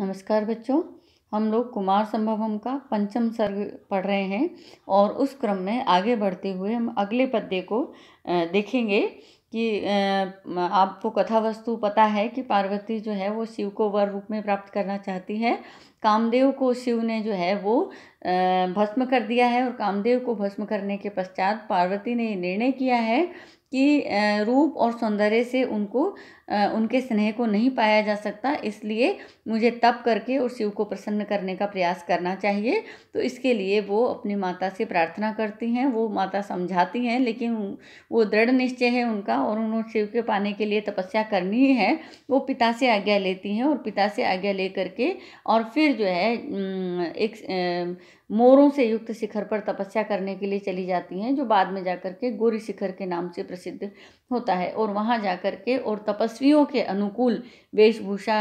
नमस्कार बच्चों हम लोग कुमार संभवम का पंचम सर्ग पढ़ रहे हैं और उस क्रम में आगे बढ़ते हुए हम अगले पद्य को देखेंगे कि आपको कथा वस्तु पता है कि पार्वती जो है वो शिव को वर रूप में प्राप्त करना चाहती है कामदेव को शिव ने जो है वो भस्म कर दिया है और कामदेव को भस्म करने के पश्चात पार्वती ने निर्णय किया है कि रूप और सौंदर्य से उनको उनके स्नेह को नहीं पाया जा सकता इसलिए मुझे तप करके और शिव को प्रसन्न करने का प्रयास करना चाहिए तो इसके लिए वो अपनी माता से प्रार्थना करती हैं वो माता समझाती हैं लेकिन वो दृढ़ निश्चय है उनका और उन्होंने शिव के पाने के लिए तपस्या करनी ही है वो पिता से आज्ञा लेती हैं और पिता से आज्ञा ले करके और फिर जो है एक मोरों से युक्त शिखर पर तपस्या करने के लिए चली जाती हैं जो बाद में जाकर के गोरी शिखर के नाम से प्रसिद्ध होता है और वहाँ जाकर के और तपस्या तपस्वियों के अनुकूल वेशभूषा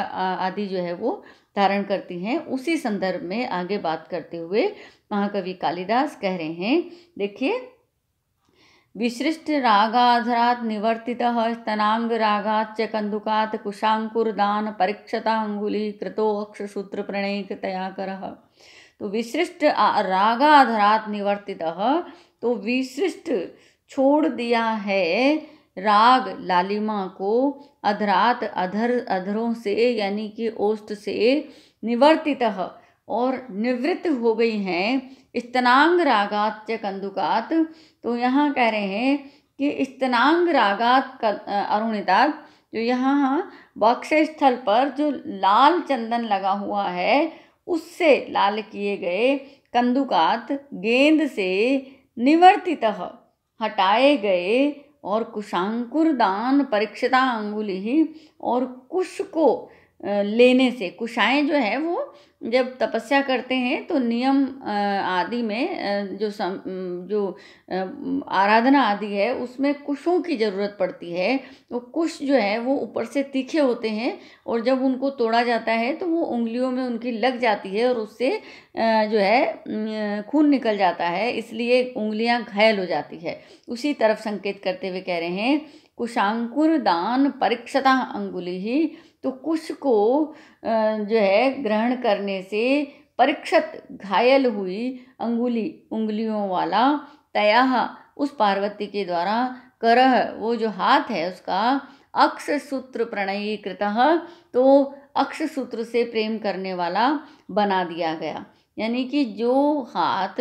आदि जो है वो धारण करती हैं उसी संदर्भ में आगे बात करते हुए महाकवि कालिदास कह रहे हैं देखिए विशिष्ट रागाधरात निवर्तित स्तनांग रागाच कंदुकात कुशांकुर दान परीक्षता अंगुली कृतो अक्ष सूत्र प्रणय कृतया कर तो विशिष्ट रागाधरात निवर्तित तो विशिष्ट छोड़ दिया है राग लालिमा को अधरात अधर अधरों से यानी कि ओष्ठ से निवर्तित और निवृत्त हो गई हैं स्तनांग रागात या कंदुकात तो यहाँ कह रहे हैं कि स्तनांग रागात अरुणितात जो यहाँ वक्ष स्थल पर जो लाल चंदन लगा हुआ है उससे लाल किए गए कंदुकात गेंद से निवर्तित हटाए गए और कुशांकुर दान परीक्षिता अंगुली ही और कुश को लेने से कुशाएँ जो है वो जब तपस्या करते हैं तो नियम आदि में जो सम जो आराधना आदि है उसमें कुशों की ज़रूरत पड़ती है तो कुश जो है वो ऊपर से तीखे होते हैं और जब उनको तोड़ा जाता है तो वो उंगलियों में उनकी लग जाती है और उससे जो है खून निकल जाता है इसलिए उंगलियां घायल हो जाती है उसी तरफ संकेत करते हुए कह रहे हैं कुशांकुर दान परीक्षता अंगुली ही तो कुश को जो है ग्रहण करने से परीक्षत घायल हुई अंगुली उंगलियों वाला तयाह उस पार्वती के द्वारा करह वो जो हाथ है उसका अक्ष सूत्र प्रणयी कृत तो अक्ष सूत्र से प्रेम करने वाला बना दिया गया यानी कि जो हाथ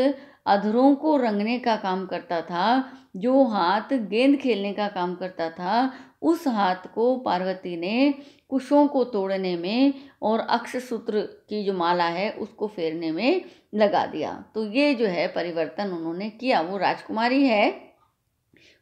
अधरों को रंगने का काम करता था जो हाथ गेंद खेलने का काम करता था उस हाथ को पार्वती ने कुशों को तोड़ने में और अक्ष सूत्र की जो माला है उसको फेरने में लगा दिया तो ये जो है परिवर्तन उन्होंने किया वो राजकुमारी है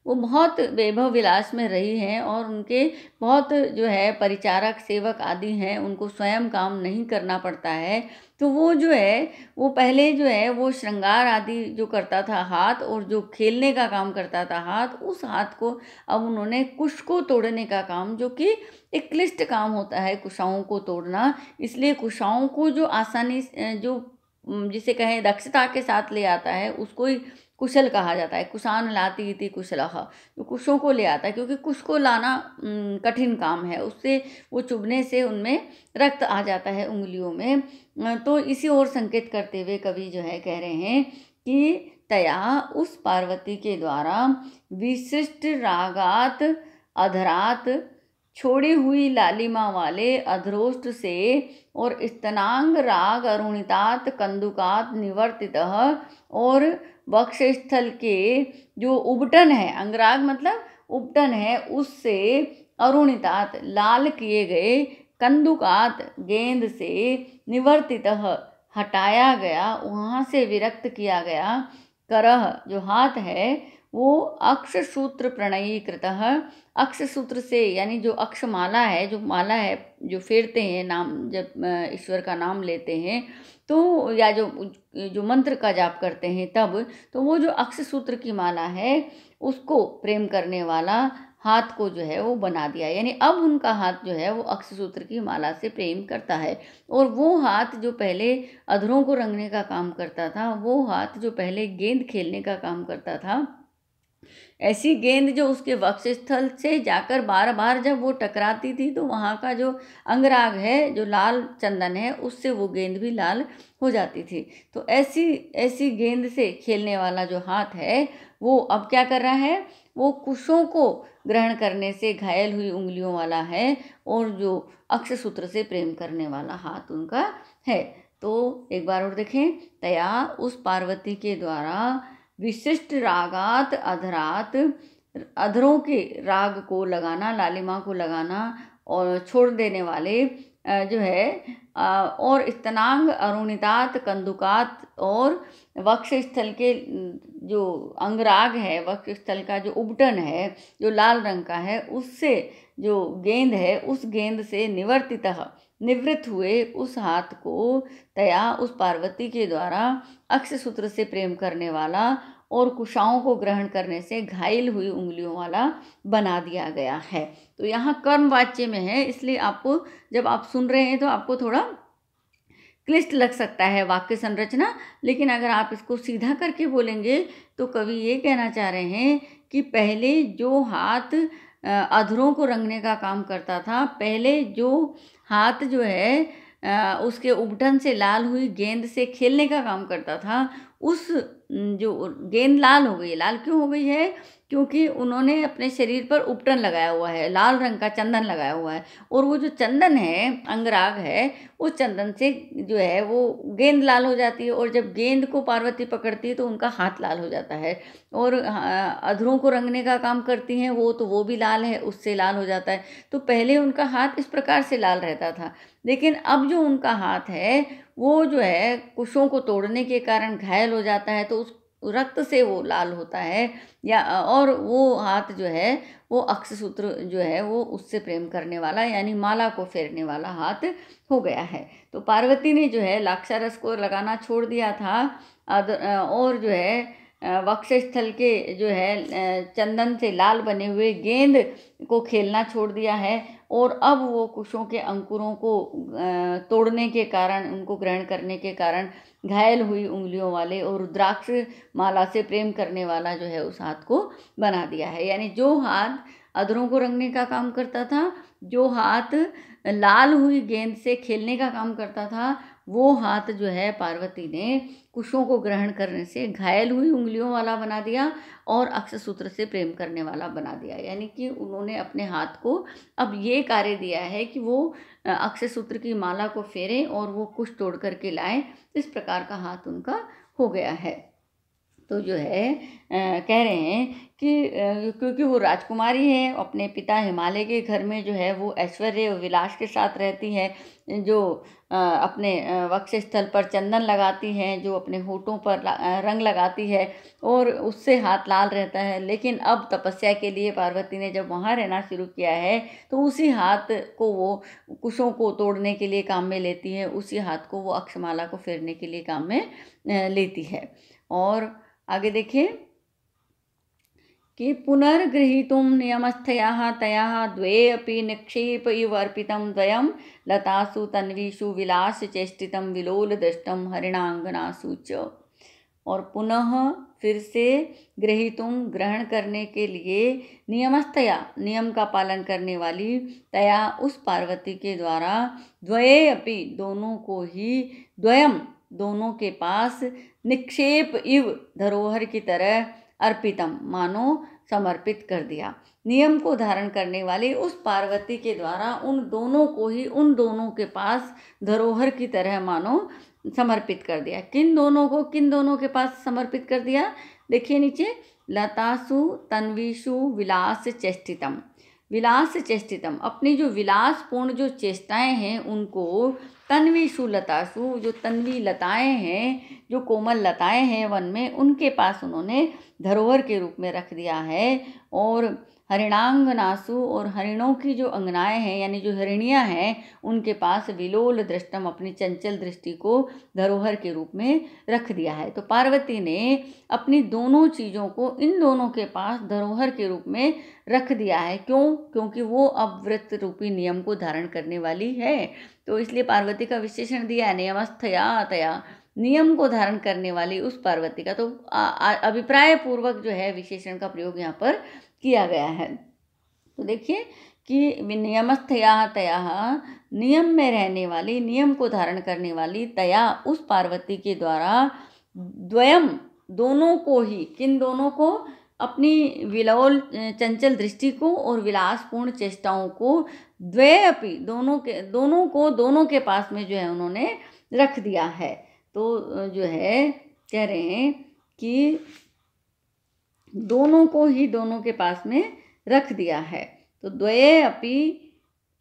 वो बहुत वैभव विलास में रही हैं और उनके बहुत जो है परिचारक सेवक आदि हैं उनको स्वयं काम नहीं करना पड़ता है तो वो जो है वो पहले जो है वो श्रृंगार आदि जो करता था हाथ और जो खेलने का काम करता था हाथ उस हाथ को अब उन्होंने कुश को तोड़ने का काम जो कि एक क्लिष्ट काम होता है कुशाओं को तोड़ना इसलिए कुशाओं को जो आसानी जो जिसे कहें दक्षता के साथ ले आता है उसको ही कुशल कहा जाता है कुशान लाती थी कुशलाह तो कुशों को ले आता है क्योंकि कुश को लाना कठिन काम है उससे वो चुभने से उनमें रक्त आ जाता है उंगलियों में तो इसी ओर संकेत करते हुए कवि जो है कह रहे हैं कि तया उस पार्वती के द्वारा विशिष्ट रागात अधरात छोड़ी हुई लालिमा वाले अधरोष्ट से और स्तनांग राग अरुणितात कंदुकात निवर्तित और वक्ष स्थल के जो उबटन है अंगराग मतलब उपटन है उससे अरुणितात लाल किए गए कंदुकात गेंद से निवर्तित हटाया गया वहाँ से विरक्त किया गया करह जो हाथ है वो अक्ष सूत्र प्रणयीकृत अक्ष सूत्र से यानी जो अक्ष माला है जो माला है जो फेरते हैं नाम जब ईश्वर का नाम लेते हैं तो या जो जो मंत्र का जाप करते हैं तब तो वो जो अक्ष सूत्र की माला है उसको प्रेम करने वाला हाथ को जो है वो बना दिया यानी अब उनका हाथ जो है वो अक्ष सूत्र की माला से प्रेम करता है और वो हाथ जो पहले अधरों को रंगने का काम करता था वो हाथ जो पहले गेंद खेलने का काम करता था ऐसी गेंद जो उसके वक्ष स्थल से जाकर बार बार जब वो टकराती थी तो वहाँ का जो अंगराग है जो लाल चंदन है उससे वो गेंद भी लाल हो जाती थी तो ऐसी ऐसी गेंद से खेलने वाला जो हाथ है वो अब क्या कर रहा है वो कुशों को ग्रहण करने से घायल हुई उंगलियों वाला है और जो अक्षसूत्र से प्रेम करने वाला हाथ उनका है तो एक बार और देखें तया उस पार्वती के द्वारा विशिष्ट रागात अधरात अधरों के राग को लगाना लालिमा को लगाना और छोड़ देने वाले जो है और स्तनांग अरुणितात कंदुकात और वक्ष स्थल के जो अंगराग है वक्ष स्थल का जो उबटन है जो लाल रंग का है उससे जो गेंद है उस गेंद से निवर्तित निवृत्त हुए उस हाथ को तया उस पार्वती के द्वारा अक्ष सूत्र से प्रेम करने वाला और कुशाओं को ग्रहण करने से घायल हुई उंगलियों वाला बना दिया गया है तो यहाँ कर्म वाच्य में है इसलिए आपको जब आप सुन रहे हैं तो आपको थोड़ा क्लिष्ट लग सकता है वाक्य संरचना लेकिन अगर आप इसको सीधा करके बोलेंगे तो कवि ये कहना चाह रहे हैं कि पहले जो हाथ अधरों को रंगने का काम करता था पहले जो हाथ जो है उसके उबटन से लाल हुई गेंद से खेलने का काम करता था उस जो गेंद लाल हो गई लाल क्यों हो गई है क्योंकि उन्होंने अपने शरीर पर उपटन लगाया हुआ है लाल रंग का चंदन लगाया हुआ है और वो जो चंदन है अंगराग है उस चंदन से जो है वो गेंद लाल हो जाती है और जब गेंद को पार्वती पकड़ती है तो उनका हाथ लाल हो जाता है और अधरों को रंगने का काम करती हैं वो तो वो भी लाल है उससे लाल हो जाता है तो पहले उनका हाथ इस प्रकार से लाल रहता था लेकिन अब जो उनका हाथ है वो जो है कुशों को तोड़ने के कारण घायल हो जाता है तो उस रक्त से वो लाल होता है या और वो हाथ जो है वो अक्षसूत्र जो है वो उससे प्रेम करने वाला यानी माला को फेरने वाला हाथ हो गया है तो पार्वती ने जो है लाक्षारस को लगाना छोड़ दिया था और जो है वक्षस्थल के जो है चंदन से लाल बने हुए गेंद को खेलना छोड़ दिया है और अब वो कुशों के अंकुरों को तोड़ने के कारण उनको ग्रहण करने के कारण घायल हुई उंगलियों वाले और रुद्राक्ष माला से प्रेम करने वाला जो है उस हाथ को बना दिया है यानी जो हाथ अधरों को रंगने का काम करता था जो हाथ लाल हुई गेंद से खेलने का काम करता था वो हाथ जो है पार्वती ने कुशों को ग्रहण करने से घायल हुई उंगलियों वाला बना दिया और अक्ष सूत्र से प्रेम करने वाला बना दिया यानी कि उन्होंने अपने हाथ को अब ये कार्य दिया है कि वो अक्ष सूत्र की माला को फेरें और वो कुश तोड़ करके लाएं इस प्रकार का हाथ उनका हो गया है तो जो है कह रहे हैं कि क्योंकि वो राजकुमारी है अपने पिता हिमालय के घर में जो है वो ऐश्वर्य विलास के साथ रहती है जो अपने वक्ष स्थल पर चंदन लगाती हैं जो अपने होठों पर रंग लगाती है और उससे हाथ लाल रहता है लेकिन अब तपस्या के लिए पार्वती ने जब वहाँ रहना शुरू किया है तो उसी हाथ को वो कुशों को तोड़ने के लिए काम में लेती है उसी हाथ को वो अक्षमाला को फेरने के लिए काम में लेती है और आगे देखिए कि पुनर्गृहीतुं नियमस्थया तया द्वे अपि निक्षेप इव अर्पित द्वयं लतासु तन्वीषु विलास चेष्टित विलोल विलोलदृष्टं हरिणांगनासु च और पुनः फिर से ग्रहीतुम ग्रहण करने के लिए नियमस्थया नियम का पालन करने वाली तया उस पार्वती के द्वारा द्वये अपि दोनों को ही द्वयम दोनों के पास निक्षेप इव धरोहर की तरह अर्पितम मानो समर्पित कर दिया नियम को धारण करने वाले उस पार्वती के द्वारा उन दोनों को ही उन दोनों के पास धरोहर की तरह मानो समर्पित कर दिया किन दोनों को किन दोनों के पास समर्पित कर दिया देखिए नीचे लतासु तन्वीशु विलास चेष्टितम विलास चेष्टितम अपनी जो विलासपूर्ण जो चेष्टाएं हैं उनको तन्वीसु सुलतासु जो तन्वी लताएं हैं जो कोमल लताएं हैं वन में उनके पास उन्होंने धरोहर के रूप में रख दिया है और हरिणांगनासु और हरिणों की जो अंगनाएं हैं यानी जो हिरणियाँ हैं उनके पास विलोल दृष्टम अपनी चंचल दृष्टि को धरोहर के रूप में रख दिया है तो पार्वती ने अपनी दोनों चीज़ों को इन दोनों के पास धरोहर के रूप में रख दिया है क्यों क्योंकि वो अब व्रत रूपी नियम को धारण करने वाली है तो इसलिए पार्वती का विशेषण दिया है नियमस्थया तया नियम को धारण करने वाली उस पार्वती का तो अभिप्राय पूर्वक जो है विशेषण का प्रयोग यहाँ पर किया गया है तो देखिए कि नियमस तया तया नियम में रहने वाली नियम को धारण करने वाली तया उस पार्वती के द्वारा द्वयम दोनों को ही किन दोनों को अपनी विलोल चंचल दृष्टि को और विलासपूर्ण चेष्टाओं को द्वैपी अपी दोनों के दोनों को दोनों के पास में जो है उन्होंने रख दिया है तो जो है कह रहे हैं कि दोनों को ही दोनों के पास में रख दिया है तो द्वये अपि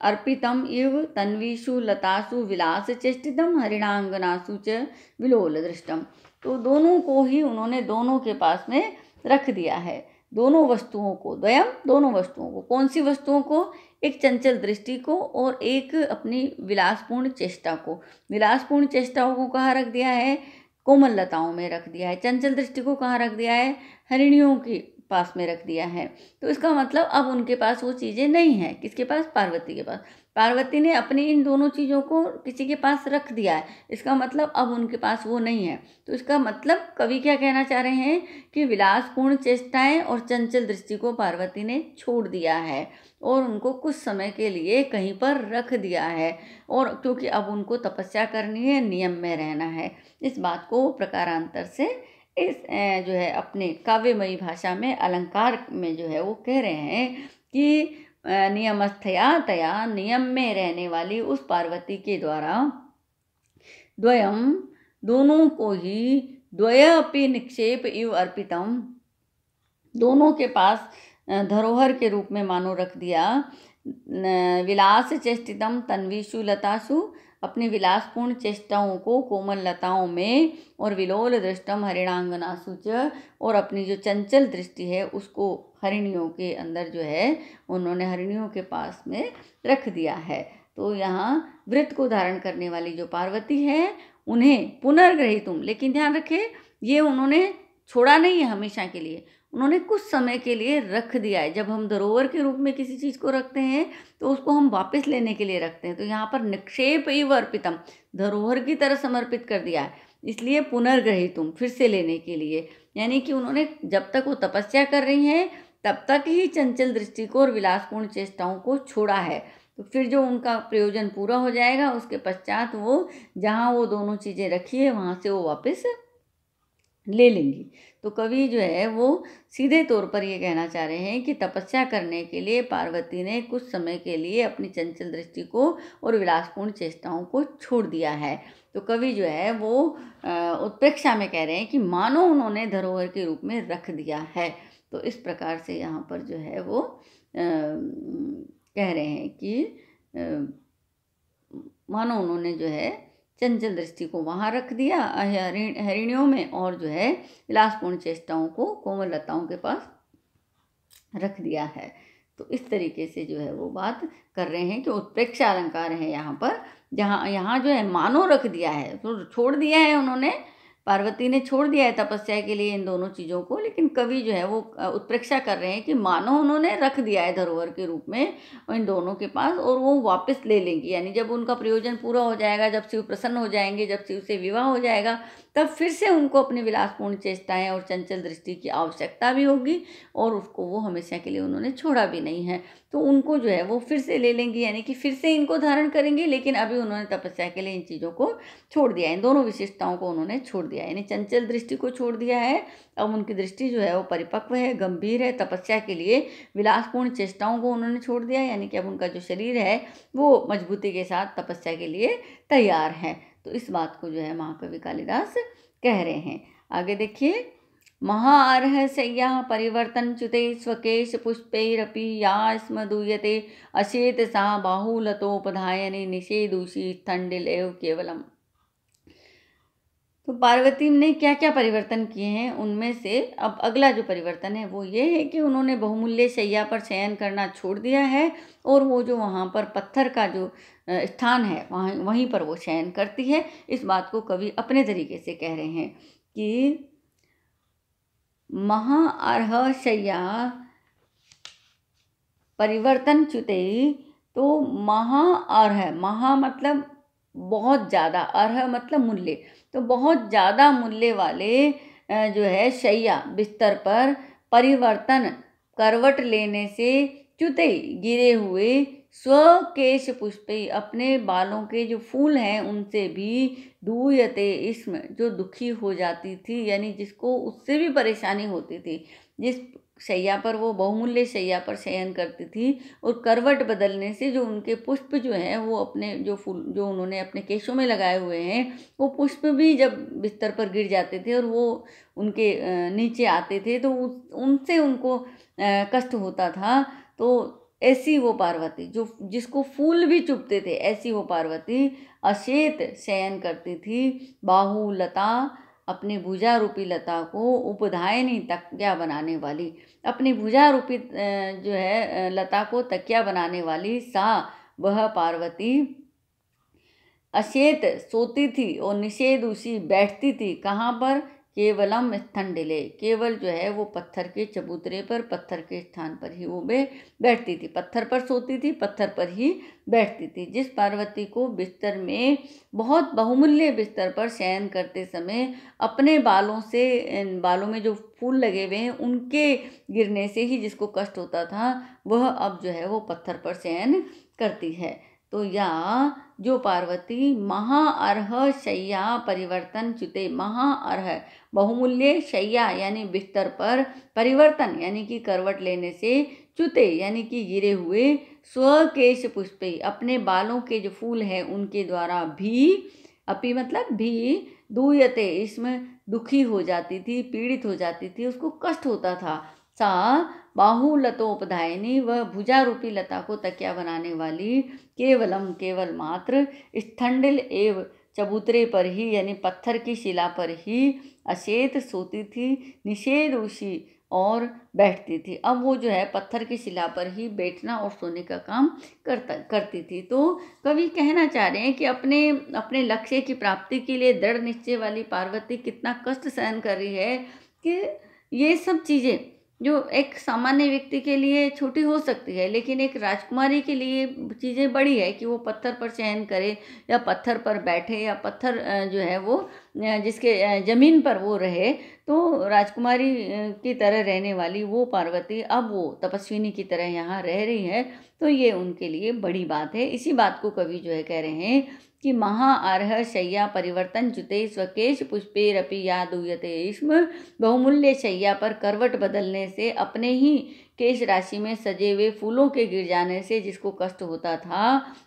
अर्पितम इव तन्वीषु लतासु विलास चेष्टितम हरिणांगनासु च विलोल दृष्टम तो दोनों को ही उन्होंने दोनों के पास में रख दिया है दोनों वस्तुओं को द्वयम दोनों वस्तुओं को कौन सी वस्तुओं को एक चंचल दृष्टि को और एक अपनी विलासपूर्ण चेष्टा को विलासपूर्ण चेष्टाओं को कहाँ रख दिया है कोमल लताओं में रख दिया है चंचल दृष्टि को कहाँ रख दिया है हरिणियों की पास में रख दिया है तो इसका मतलब अब उनके पास वो चीज़ें नहीं है किसके पास पार्वती के पास पार्वती ने अपनी इन दोनों चीज़ों को किसी के पास रख दिया है इसका मतलब अब उनके पास वो नहीं है तो इसका मतलब कवि क्या कहना चाह रहे हैं कि विलासपूर्ण चेष्टाएं और चंचल दृष्टि को पार्वती ने छोड़ दिया है और उनको कुछ समय के लिए कहीं पर रख दिया है और क्योंकि अब उनको तपस्या करनी है नियम में रहना है इस बात को प्रकारांतर से इस जो है अपने काव्यमयी भाषा में अलंकार में जो है वो कह रहे हैं कि नियमस्थया तया नियम में रहने वाली उस पार्वती के द्वारा द्वयम दोनों को ही द्वय अपि निक्षेप इव अर्पितम दोनों के पास धरोहर के रूप में मानो रख दिया विलास चेष्टितम तन्वीशु लताशु अपनी विलासपूर्ण चेष्टाओं को कोमल लताओं में और विलोल दृष्टम हरिणांगना सूच और अपनी जो चंचल दृष्टि है उसको हरिणियों के अंदर जो है उन्होंने हरिणियों के पास में रख दिया है तो यहाँ व्रत को धारण करने वाली जो पार्वती है उन्हें पुनर्ग्रही तुम लेकिन ध्यान रखें ये उन्होंने छोड़ा नहीं है हमेशा के लिए उन्होंने कुछ समय के लिए रख दिया है जब हम धरोहर के रूप में किसी चीज़ को रखते हैं तो उसको हम वापस लेने के लिए रखते हैं तो यहाँ पर निक्षेप इव अर्पितम धरोहर की तरह समर्पित कर दिया है इसलिए पुनर्ग्रहितुम फिर से लेने के लिए यानी कि उन्होंने जब तक वो तपस्या कर रही हैं तब तक ही चंचल दृष्टि को और विलासपूर्ण चेष्टाओं को छोड़ा है तो फिर जो उनका प्रयोजन पूरा हो जाएगा उसके पश्चात वो जहाँ वो दोनों चीज़ें रखी है वहाँ से वो वापस ले लेंगी तो कवि जो है वो सीधे तौर पर ये कहना चाह रहे हैं कि तपस्या करने के लिए पार्वती ने कुछ समय के लिए अपनी चंचल दृष्टि को और विलासपूर्ण चेष्टाओं को छोड़ दिया है तो कवि जो है वो उत्प्रेक्षा में कह रहे हैं कि मानो उन्होंने धरोहर के रूप में रख दिया है तो इस प्रकार से यहाँ पर जो है वो कह रहे हैं कि मानो उन्होंने जो है चंचल दृष्टि को वहाँ रख दिया हरिणियों में और जो है विलासपूर्ण चेष्टाओं को कोमल लताओं के पास रख दिया है तो इस तरीके से जो है वो बात कर रहे हैं कि उत्प्रेक्षा अलंकार है यहाँ पर जहाँ यहाँ जो है मानो रख दिया है तो छोड़ दिया है उन्होंने पार्वती ने छोड़ दिया है तपस्या के लिए इन दोनों चीज़ों को लेकिन कवि जो है वो उत्प्रेक्षा कर रहे हैं कि मानो उन्होंने रख दिया है धरोहर के रूप में इन दोनों के पास और वो वापस ले लेंगी यानी जब उनका प्रयोजन पूरा हो जाएगा जब शिव प्रसन्न हो जाएंगे जब शिव से विवाह हो जाएगा तब फिर से उनको अपनी विलासपूर्ण चेष्टाएँ और चंचल दृष्टि की आवश्यकता भी होगी और उसको वो हमेशा के लिए उन्होंने छोड़ा भी नहीं है तो उनको जो है वो फिर से ले लेंगी यानी कि फिर से इनको धारण करेंगी लेकिन अभी उन्होंने तपस्या के लिए इन चीज़ों को छोड़ दिया इन दोनों विशेषताओं को उन्होंने छोड़ दिया यानी चंचल दृष्टि को छोड़ दिया है अब उनकी दृष्टि जो है वो परिपक्व है गंभीर है तपस्या के लिए विलासपूर्ण चेष्टाओं को उन्होंने छोड़ दिया यानी कि अब उनका जो शरीर है वो मजबूती के साथ तपस्या के लिए तैयार है तो इस बात को जो है महाकवि कालिदास कह रहे हैं आगे देखिए परिवर्तन च्युते स्वकेश स्वकेशपुष्पैरपि या स्म दूयते अशेत सा बाहुलतोपधायने निषेदूषी थंडिलेव केवलम तो पार्वती ने क्या क्या परिवर्तन किए हैं उनमें से अब अगला जो परिवर्तन है वो ये है कि उन्होंने बहुमूल्य शैया पर शयन करना छोड़ दिया है और वो जो वहाँ पर पत्थर का जो स्थान है वहाँ वहीं पर वो शयन करती है इस बात को कवि अपने तरीके से कह रहे हैं कि महाअर्हशया परिवर्तन च्युते तो महाअर्ह महा मतलब बहुत ज़्यादा अर्ह मतलब मूल्य तो बहुत ज़्यादा मूल्य वाले जो है शैया बिस्तर पर परिवर्तन करवट लेने से चुते गिरे हुए स्वकेश पुष्पे अपने बालों के जो फूल हैं उनसे भी दूयते इसम जो दुखी हो जाती थी यानी जिसको उससे भी परेशानी होती थी जिस शैया पर वो बहुमूल्य शैया पर शयन करती थी और करवट बदलने से जो उनके पुष्प जो हैं वो अपने जो फूल जो उन्होंने अपने केशों में लगाए हुए हैं वो पुष्प भी जब बिस्तर पर गिर जाते थे और वो उनके नीचे आते थे तो उनसे उनको कष्ट होता था तो ऐसी वो पार्वती जो जिसको फूल भी चुपते थे ऐसी वो पार्वती अशेत शयन करती थी बाहु लता अपनी भुजा रूपी लता को उपधायनी तकिया बनाने वाली अपनी भुजा रूपी जो है लता को तकिया बनाने वाली सा वह पार्वती अशेत सोती थी और निषेध उसी बैठती थी कहाँ पर केवलम स्थंडिले केवल जो है वो पत्थर के चबूतरे पर पत्थर के स्थान पर ही वो बे बैठती थी पत्थर पर सोती थी पत्थर पर ही बैठती थी जिस पार्वती को बिस्तर में बहुत बहुमूल्य बिस्तर पर शयन करते समय अपने बालों से बालों में जो फूल लगे हुए हैं उनके गिरने से ही जिसको कष्ट होता था वह अब जो है वो पत्थर पर शयन करती है तो या जो पार्वती महाअर्ह शैया परिवर्तन चुते महाअर्ह बहुमूल्य शैया यानी बिस्तर पर परिवर्तन यानी कि करवट लेने से चुते यानी कि गिरे हुए स्वकेश पुष्पे अपने बालों के जो फूल हैं उनके द्वारा भी अपी मतलब भी दूयते इसमें दुखी हो जाती थी पीड़ित हो जाती थी उसको कष्ट होता था सा बाहु व वह भुजारूपी लता को तकिया बनाने वाली केवलम केवल मात्र स्थंडिल एव चबूतरे पर ही यानी पत्थर की शिला पर ही अशेत सोती थी निषेध उसी और बैठती थी अब वो जो है पत्थर की शिला पर ही बैठना और सोने का काम करता करती थी तो कवि कहना चाह रहे हैं कि अपने अपने लक्ष्य की प्राप्ति के लिए दृढ़ निश्चय वाली पार्वती कितना कष्ट सहन कर रही है कि ये सब चीज़ें जो एक सामान्य व्यक्ति के लिए छोटी हो सकती है लेकिन एक राजकुमारी के लिए चीज़ें बड़ी है कि वो पत्थर पर चयन करे या पत्थर पर बैठे या पत्थर जो है वो जिसके ज़मीन पर वो रहे तो राजकुमारी की तरह रहने वाली वो पार्वती अब वो तपस्विनी की तरह यहाँ रह रही है तो ये उनके लिए बड़ी बात है इसी बात को कवि जो है कह रहे हैं कि महाअर्ह शैया परिवर्तन जुते स्वकेश पुष्पेर याद यादूयते युष्म बहुमूल्य शैया पर करवट बदलने से अपने ही केश राशि में सजे हुए फूलों के गिर जाने से जिसको कष्ट होता था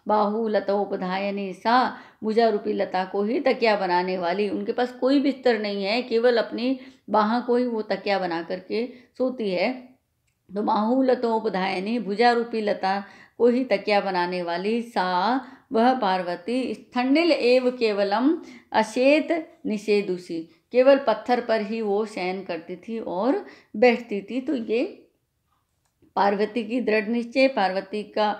बाहु उपधायन सा मुजा रूपी लता को ही तकिया बनाने वाली उनके पास कोई बिस्तर नहीं है केवल अपनी बाह को ही वो तकिया बना करके सोती है तो बाहु लतोपधायनी भुजा रूपी लता को ही तकिया बनाने वाली सा वह पार्वती स्थंडिल एव केवलम अशेत निषेदुषी केवल पत्थर पर ही वो शयन करती थी और बैठती थी तो ये पार्वती की दृढ़ निश्चय पार्वती का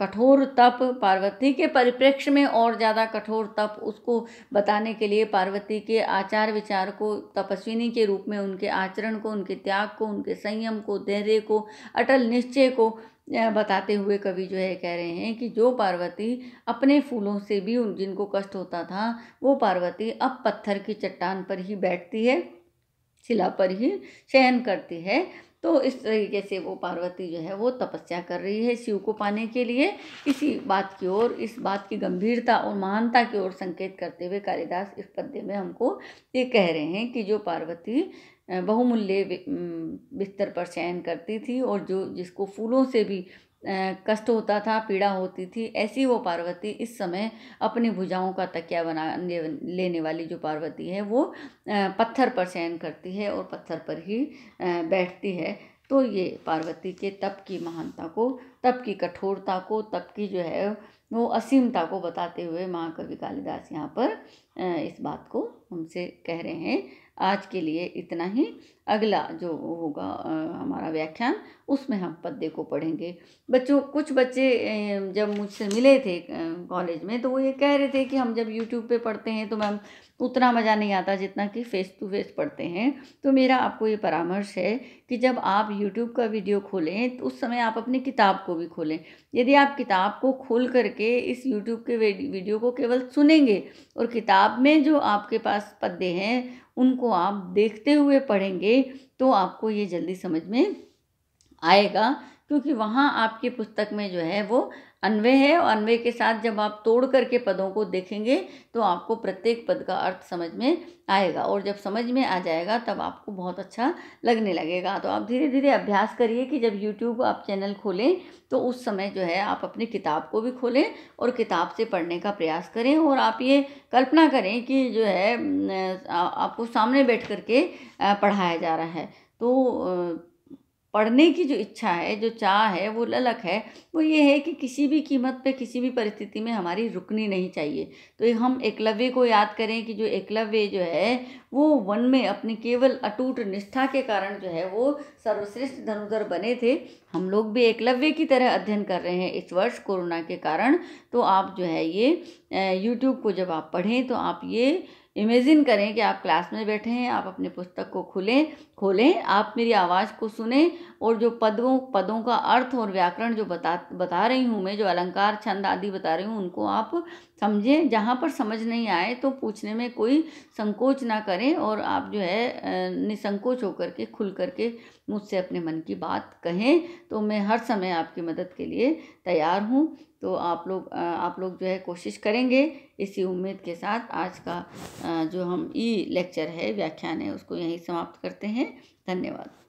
कठोर तप पार्वती के परिप्रेक्ष्य में और ज़्यादा कठोर तप उसको बताने के लिए पार्वती के आचार विचार को तपस्विनी के रूप में उनके आचरण को उनके त्याग को उनके संयम को धैर्य को अटल निश्चय को बताते हुए कवि जो है कह रहे हैं कि जो पार्वती अपने फूलों से भी उन जिनको कष्ट होता था वो पार्वती अब पत्थर की चट्टान पर ही बैठती है शिला पर ही शयन करती है तो इस तरीके से वो पार्वती जो है वो तपस्या कर रही है शिव को पाने के लिए इसी बात की ओर इस बात की गंभीरता और महानता की ओर संकेत करते हुए कालिदास इस पद्य में हमको ये कह रहे हैं कि जो पार्वती बहुमूल्य बिस्तर पर चयन करती थी और जो जिसको फूलों से भी कष्ट होता था पीड़ा होती थी ऐसी वो पार्वती इस समय अपनी भुजाओं का तकिया बना लेने वाली जो पार्वती है वो पत्थर पर शयन करती है और पत्थर पर ही बैठती है तो ये पार्वती के तप की महानता को तप की कठोरता को तप की जो है वो असीमता को बताते हुए महाकवि कालिदास यहाँ पर इस बात को हमसे कह रहे हैं आज के लिए इतना ही अगला जो होगा हमारा व्याख्यान उसमें हम पद्य को पढ़ेंगे बच्चों कुछ बच्चे जब मुझसे मिले थे कॉलेज में तो वो ये कह रहे थे कि हम जब यूट्यूब पे पढ़ते हैं तो मैम उतना मज़ा नहीं आता जितना कि फ़ेस टू फेस पढ़ते हैं तो मेरा आपको ये परामर्श है कि जब आप यूट्यूब का वीडियो खोलें तो उस समय आप अपनी किताब को भी खोलें यदि आप किताब को खोल करके इस यूट्यूब के वीडियो को केवल सुनेंगे और किताब में जो आपके पास पद्य हैं उनको आप देखते हुए पढ़ेंगे तो आपको ये जल्दी समझ में आएगा क्योंकि वहाँ आपके पुस्तक में जो है वो अन्वय है और अन्वय के साथ जब आप तोड़ करके पदों को देखेंगे तो आपको प्रत्येक पद का अर्थ समझ में आएगा और जब समझ में आ जाएगा तब आपको बहुत अच्छा लगने लगेगा तो आप धीरे धीरे अभ्यास करिए कि जब यूट्यूब आप चैनल खोलें तो उस समय जो है आप अपनी किताब को भी खोलें और किताब से पढ़ने का प्रयास करें और आप ये कल्पना करें कि जो है आपको सामने बैठ करके पढ़ाया जा रहा है तो पढ़ने की जो इच्छा है जो चाह है वो ललक है वो ये है कि किसी भी कीमत पे किसी भी परिस्थिति में हमारी रुकनी नहीं चाहिए तो हम एकलव्य को याद करें कि जो एकलव्य जो है वो वन में अपनी केवल अटूट निष्ठा के कारण जो है वो सर्वश्रेष्ठ धनुधर बने थे हम लोग भी एकलव्य की तरह अध्ययन कर रहे हैं इस वर्ष कोरोना के कारण तो आप जो है ये यूट्यूब को जब आप पढ़ें तो आप ये इमेजिन करें कि आप क्लास में बैठे हैं आप अपने पुस्तक को खुलें खोलें आप मेरी आवाज़ को सुने और जो पदों पदों का अर्थ और व्याकरण जो बता बता रही हूँ मैं जो अलंकार छंद आदि बता रही हूँ उनको आप समझें जहाँ पर समझ नहीं आए तो पूछने में कोई संकोच ना करें और आप जो है निसंकोच होकर के खुल करके मुझसे अपने मन की बात कहें तो मैं हर समय आपकी मदद के लिए तैयार हूँ तो आप लोग आप लोग जो है कोशिश करेंगे इसी उम्मीद के साथ आज का जो हम ई लेक्चर है व्याख्यान है उसको यहीं समाप्त करते हैं धन्यवाद